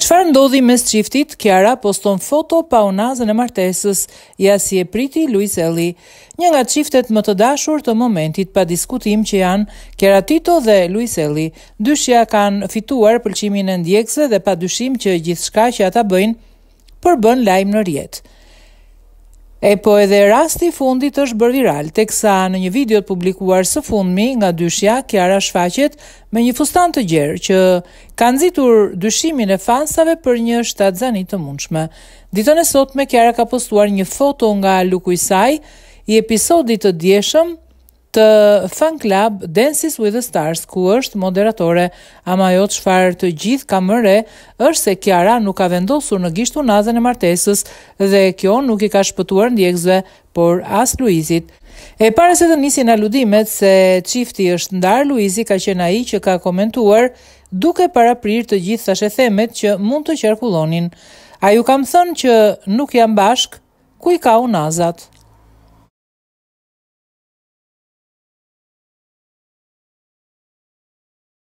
Qëfar ndodhi me së qiftit, Kjara poston foto pa unazën e martesës si e priti Luiselli, një nga qiftet më të dashur të momentit pa diskutim që janë Kjara Tito dhe Luiselli, dyshja kanë fituar pëlqimin e ndjekse dhe pa dyshim që gjithë shka që ata bëjnë përbën lajmë në rjetë. E po edhe rasti fundit është bërë viral, teksa në një video të publikuar së fundmi nga dyshja, Kiara shfaqet me një fustan të gjerë që ka nxitur dyshimin e fansave për një shtatzani të mundshme. Ditën e sotme Kiara ka postuar një foto nga luku i saj i episodit të djeshëm të fan club Dances with the Stars, ku është moderatore, ama jo të shfarë të gjithë ka mëre, është se Kiara nuk ka vendosur në gjishtu nazën e martesës dhe kjo nuk i ka shpëtuar ndjekzve, por as Luizit. E pare se të nisin aludimet se qifti është ndarë, Luizi ka qenë a që ka komentuar duke para prirë të gjithë thashe themet që mund të qerkullonin. A ju kam thënë që nuk jam bashkë, ku i ka unazat?